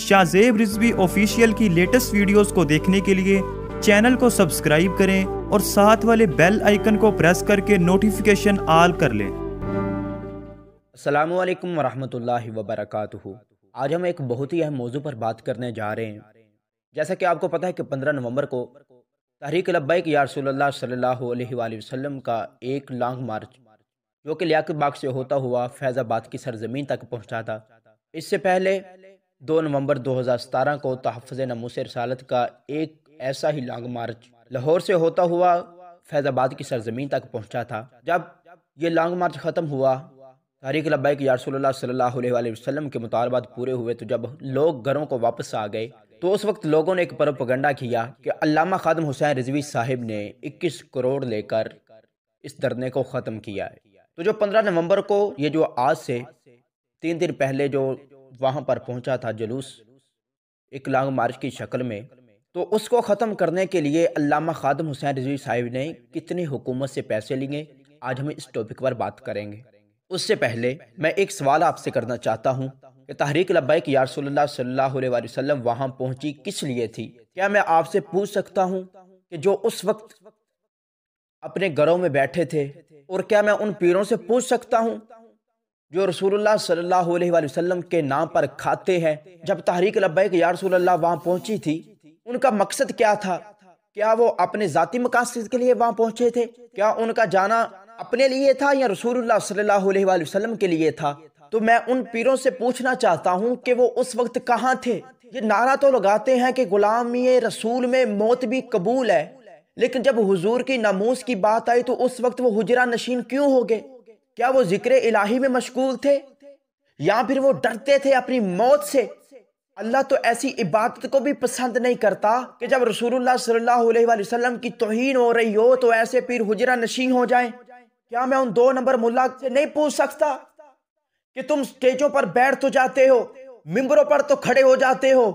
Shahzeb Rizvi official की latest videos को देखने के लिए चैनल को सब्सक्राइब करें और साथ वाले बेल आइकन को प्रेस करके नोटिफिकेशन ऑल कर लें असलकम वरहमल वबरक आज हम एक बहुत ही अहम मौजू पर बात करने जा रहे हैं जैसा कि आपको पता है कि 15 नवंबर को तहरीक लब्बैक यारसोल्ला सल्ला वसम का एक लॉन्ग मार्च जो कि लियाकत बाग से होता हुआ फैज़ाबाद की सरजमीन तक पहुंचा था इससे पहले दो नवंबर 2017 को तहफ़ नमूस रसालत का एक ऐसा ही लॉन्ग मार्च लाहौर से होता हुआ फैज़ाबाद की सरजमीन तक पहुंचा था जब ये लॉन्ग मार्च ख़त्म हुआ तारीख के यारसोल्ला सल्ला वसलम के मुतालबात पूरे हुए तो जब लोग घरों को वापस आ गए तो उस वक्त लोगों ने एक परोपगंडा किया कि अलामा खादम हुसैन रिजवी साहिब ने इक्कीस करोड़ लेकर इस धरने को ख़त्म किया है तो जो पंद्रह नवंबर को ये जो आज से तीन दिन पहले जो वहाँ पर पहुँचा था जुलूस एक लॉन्ग मार्च की शक्ल में तो उसको ख़त्म करने के लिए अलामा खादम हुसैन रजवी साहिब ने कितनी हुकूमत से पैसे लिए आज हम इस टॉपिक पर बात करेंगे उससे पहले मैं एक सवाल आपसे करना चाहता हूँ कि तहरीक लब्बैक की वहाँ पहुँची किस लिए थी क्या मैं आपसे पूछ सकता हूँ कि जो उस वक्त अपने घरों में बैठे थे और क्या मैं उन पीरों से पूछ सकता हूँ जो रसूलुल्लाह सल्लल्लाहु अलैहि वसल्लम के नाम पर खाते हैं जब तहरीक लब्बैक या रसूलुल्लाह वहाँ पहुँची थी उनका मकसद क्या था क्या वो अपने जाति मकासद के लिए वहाँ पहुँचे थे क्या उनका जाना अपने लिए था या रसूलुल्लाह सल्लल्लाहु अलैहि वसल्लम के लिए था तो मैं उन पीरों से पूछना चाहता हूँ कि वो उस वक्त कहाँ थे ये नारा तो लगाते हैं कि गुलामी रसूल में मौत भी कबूल है लेकिन जब हुजूर की नामूस की बात आई तो उस वक्त वो हुजरा नशीन क्यों हो गए क्या वो जिक्र इलाही में मशगूल थे या फिर वो डरते थे अपनी मौत से अल्लाह तो ऐसी इबादत को भी पसंद नहीं करता कि जब रसूलुल्लाह सल्लल्लाहु अलैहि वसल्लम की तोहीन हो रही हो तो ऐसे पीर हुजरा नशी हो जाए क्या मैं उन दो नंबर मुल्ला से नहीं पूछ सकता कि तुम स्टेजों पर बैठ तो जाते हो मिम्बरों पर तो खड़े हो जाते हो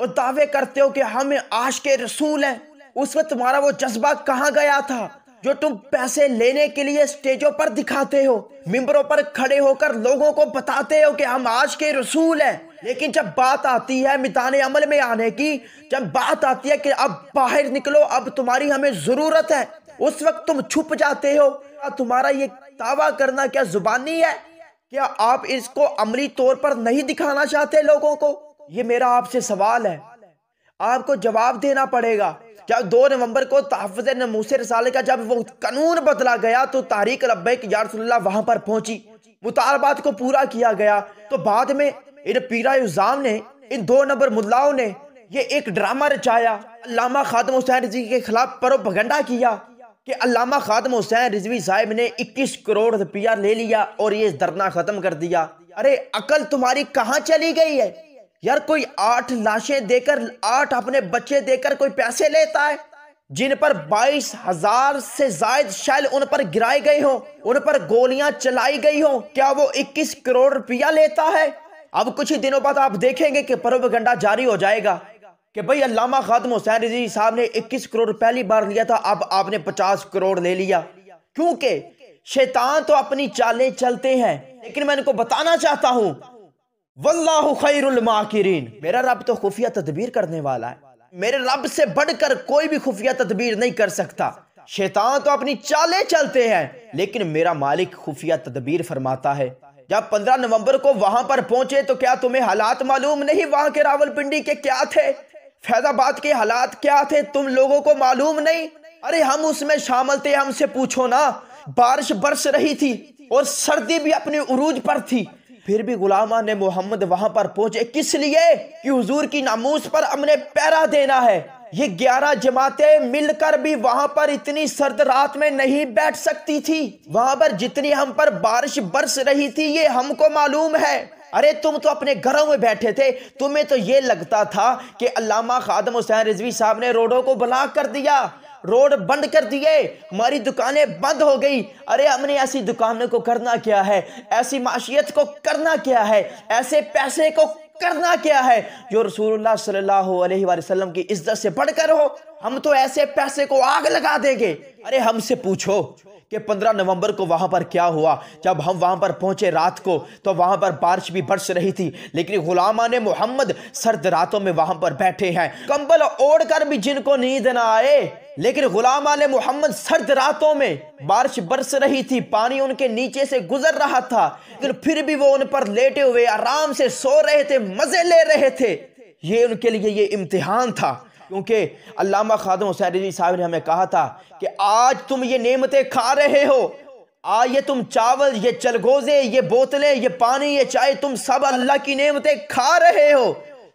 और दावे करते हो कि हम आश के रसूल हैं उस वक्त तुम्हारा वो जज्बा कहाँ गया था जो तुम पैसे लेने के लिए स्टेजों पर दिखाते हो मिम्बरों पर खड़े होकर लोगों को बताते हो कि हम आज के रसूल हैं लेकिन जब बात आती है मितान अमल में आने की जब बात आती है कि अब बाहर निकलो अब तुम्हारी हमें ज़रूरत है उस वक्त तुम छुप जाते हो तुम्हारा ये दावा करना क्या जुबानी है क्या आप इसको अमली तौर पर नहीं दिखाना चाहते लोगों को ये मेरा आपसे सवाल है आपको जवाब देना पड़ेगा जब दो नवंबर को तहफ़ नमूस रसाले का जब वो कानून बदला गया तो तारीख लब्बैक यारसोल्ला वहां पर पहुंची मुतालबात को पूरा किया गया तो बाद में इन पीरा ने इन दो नंबर मुल्लाओं ने ये एक ड्रामा रचाया अलामा खादम हुसैन रिजवी के खिलाफ परोपगंडा किया कि अलामा खादम हुसैन रिजवी साहब ने 21 करोड़ रुपया ले लिया और ये धरना ख़त्म कर दिया अरे अकल तुम्हारी कहाँ चली गई है यार कोई आठ लाशें देकर आठ अपने बच्चे देकर कोई पैसे लेता है जिन पर बाईस हजार से जायद शैल उन पर गिराए गए हो उन पर गोलियां चलाई गई हो क्या वो 21 करोड़ रुपया लेता है अब कुछ ही दिनों बाद आप देखेंगे कि प्रोपगंडा जारी हो जाएगा कि भाई अल्लामा खादम हुसैन रजी साहब ने 21 करोड़ पहली बार लिया था अब आपने 50 करोड़ ले लिया क्योंकि शैतान तो अपनी चालें चलते हैं लेकिन मैं इनको बताना चाहता हूं वल्लाह खैरमाकिरीन मेरा रब तो खुफिया तदबीर करने वाला है मेरे रब से बढ़कर कोई भी खुफिया तदबीर नहीं कर सकता शैतान तो अपनी चाले चलते हैं लेकिन मेरा मालिक खुफिया तदबीर फरमाता है जब 15 नवंबर को वहां पर पहुंचे तो क्या तुम्हें हालात मालूम नहीं वहां के रावलपिंडी के क्या थे फैजाबाद के हालात क्या थे तुम लोगों को मालूम नहीं अरे हम उसमें शामिल थे हमसे पूछो ना बारिश बरस रही थी और सर्दी भी अपने उरूज पर थी फिर भी गुलामा ने मोहम्मद वहां पर पहुंचे किस लिए कि हुजूर की नामूस पर हमने पैरा देना है ये ग्यारह जमातें मिलकर भी वहां पर इतनी सर्द रात में नहीं बैठ सकती थी वहां पर जितनी हम पर बारिश बरस रही थी ये हमको मालूम है अरे तुम तो अपने घरों में बैठे थे तुम्हें तो ये लगता था कि अल्लामा खादम हुसैन रिजवी साहब ने रोडों को ब्लॉक कर दिया रोड बंद कर दिए हमारी दुकानें बंद हो गई अरे हमने ऐसी दुकानों को करना क्या है ऐसी माशियत को करना क्या है ऐसे पैसे को करना क्या है जो रसूलुल्लाह सल्लल्लाहु अलैहि वसल्लम की इज्जत से बढ़कर हो हम तो ऐसे पैसे को आग लगा देंगे अरे हमसे पूछो कि 15 नवंबर को वहाँ पर क्या हुआ जब हम वहाँ पर पहुँचे रात को तो वहाँ पर बारिश भी बरस रही थी लेकिन गुलामा ने मोहम्मद सर्द रातों में वहाँ पर बैठे हैं कंबल ओढ़ कर भी जिनको नींद ना आए लेकिन गुलाम आल मोहम्मद सर्द रातों में बारिश बरस रही थी पानी उनके नीचे से गुजर रहा था लेकिन फिर भी वो उन पर लेटे हुए आराम से सो रहे थे मजे ले रहे थे ये उनके लिए ये इम्तिहान था क्योंकि अल्लामा खादम हुसैन साहब ने हमें कहा था कि आज तुम ये नेमतें खा रहे हो आ ये तुम चावल ये चलगोजे ये बोतलें ये पानी ये चाय तुम सब अल्लाह की नेमतें खा रहे हो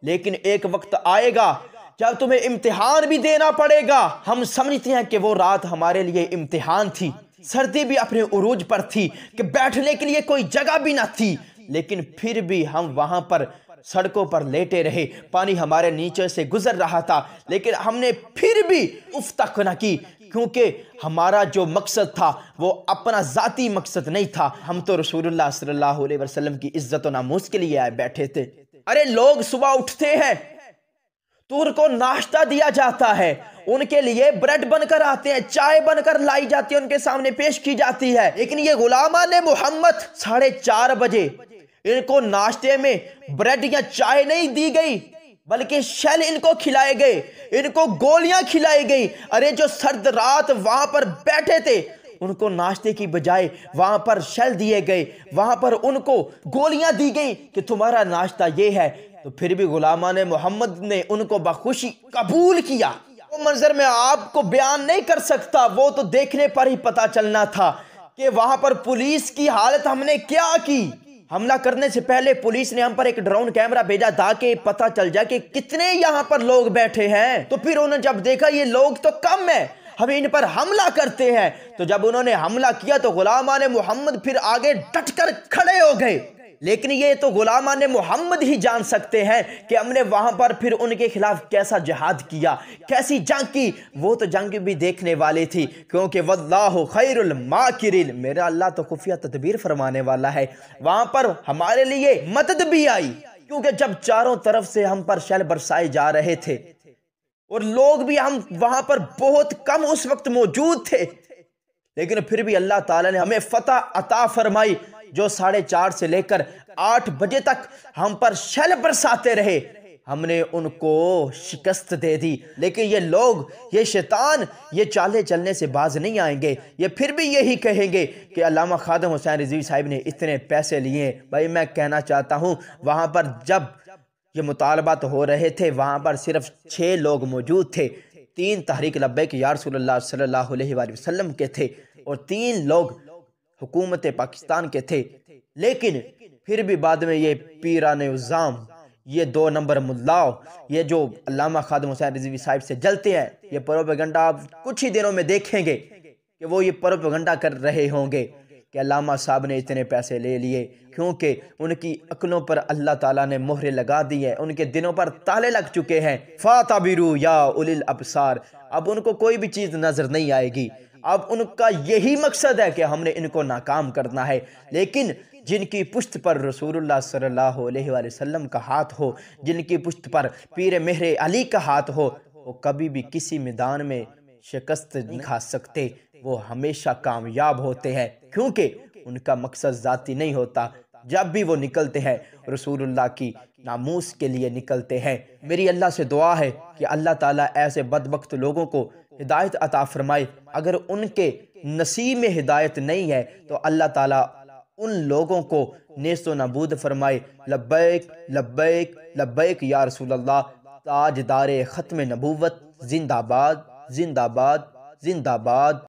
लेकिन एक वक्त आएगा जब तुम्हें इम्तिहान भी देना पड़ेगा हम समझते हैं कि वो रात हमारे लिए इम्तिहान थी सर्दी भी अपने उरूज पर थी कि बैठने के लिए कोई जगह भी ना थी लेकिन फिर भी हम वहां पर सड़कों पर लेटे रहे पानी हमारे नीचे से गुजर रहा था लेकिन हमने फिर भी उफ तक ना की क्योंकि हमारा जो मकसद था वो अपना ज़ाती मकसद नहीं था हम तो रसूलुल्लाह सल्लल्लाहु अलैहि वसल्लम की इज्जत और नामूस के लिए आए बैठे थे अरे लोग सुबह उठते हैं तुर तो को नाश्ता दिया जाता है उनके लिए ब्रेड बनकर आते हैं चाय बनकर लाई जाती है उनके सामने पेश की जाती है लेकिन ये गुलामा ने मोहम्मद साढ़े चार बजे इनको नाश्ते में ब्रेड या चाय नहीं दी गई बल्कि शैल इनको खिलाए गए इनको गोलियां खिलाई गई अरे जो सर्द रात वहां पर बैठे थे उनको नाश्ते की बजाय वहां पर शैल दिए गए वहां पर उनको गोलियां दी गई कि तुम्हारा नाश्ता ये है तो फिर भी गुलामान मोहम्मद ने उनको बखुशी कबूल किया वो मंजर में आपको बयान नहीं कर सकता वो तो देखने पर ही पता चलना था कि वहां पर पुलिस की हालत हमने क्या की हमला करने से पहले पुलिस ने हम पर एक ड्रोन कैमरा भेजा ताकि पता चल जाए कि कितने यहाँ पर लोग बैठे हैं तो फिर उन्होंने जब देखा ये लोग तो कम है हम इन पर हमला करते हैं तो जब उन्होंने हमला किया तो गुलामा ने मोहम्मद फिर आगे डटकर खड़े हो गए लेकिन ये तो ने मोहम्मद ही जान सकते हैं कि हमने वहां पर फिर उनके खिलाफ कैसा जहाद किया कैसी जंग की वो तो जंग भी देखने वाली थी क्योंकि वल्लाहु खैरुल माकिरिन मेरा अल्लाह तो खुफिया तदबीर फरमाने वाला है वहां पर हमारे लिए मदद भी आई क्योंकि जब चारों तरफ से हम पर शैल बरसाए जा रहे थे और लोग भी हम वहां पर बहुत कम उस वक्त मौजूद थे लेकिन फिर भी अल्लाह ताला ने हमें फतह अता फरमाई जो साढ़े चार से लेकर आठ बजे तक हम पर शैल बरसाते रहे हमने उनको शिकस्त दे दी लेकिन ये लोग ये शैतान ये चाले चलने से बाज नहीं आएंगे ये फिर भी यही कहेंगे कि अलामा खादम हुसैन रजीव साहिब ने इतने पैसे लिए भाई मैं कहना चाहता हूँ वहाँ पर जब ये मुतालबात तो हो रहे थे वहाँ पर सिर्फ छः लोग मौजूद थे तीन तहरीक लब्बे के यार सल्ला वसम के थे और तीन लोग हुकूमत पाकिस्तान के थे लेकिन फिर भी बाद में ये पीरान उज़ाम ये दो नंबर मुल्लाओ ये जो अलामा खादम हुसैन रिजवी साहिब से जलते हैं ये परोपगंडा आप कुछ ही दिनों में देखेंगे कि वो ये परोपगंडा कर रहे होंगे कि अलामा साहब ने इतने पैसे ले लिए क्योंकि उनकी अकलों पर अल्लाह ताला ने मोहरे लगा दी है उनके दिनों पर ताले लग चुके हैं फातबिरू या उलिल अबसार अब उनको कोई भी चीज़ नज़र नहीं आएगी अब उनका यही मकसद है कि हमने इनको नाकाम करना है लेकिन जिनकी पुश्त पर रसूलुल्लाह सल्लल्लाहु अलैहि वसल्लम का हाथ हो जिनकी पुश्त पर पीर मेहर अली का हाथ हो वो कभी भी किसी मैदान में शिकस्त नहीं खा सकते वो हमेशा कामयाब होते हैं क्योंकि उनका मकसद ज़ाती नहीं होता जब भी वो निकलते हैं रसूलुल्लाह की नामूस के लिए निकलते हैं मेरी अल्लाह से दुआ है कि अल्लाह ताला ऐसे बदबख्त लोगों को हिदायत अता फरमाए अगर उनके नसीब में हिदायत नहीं है तो अल्लाह ताला उन लोगों को नेसो नबूद फरमाए लब्बैक लब्बैक लब्बैक या रसूल्ला ताजदार ख़त्म नबूवत जिंदाबाद जिंदाबाद जिंदाबाद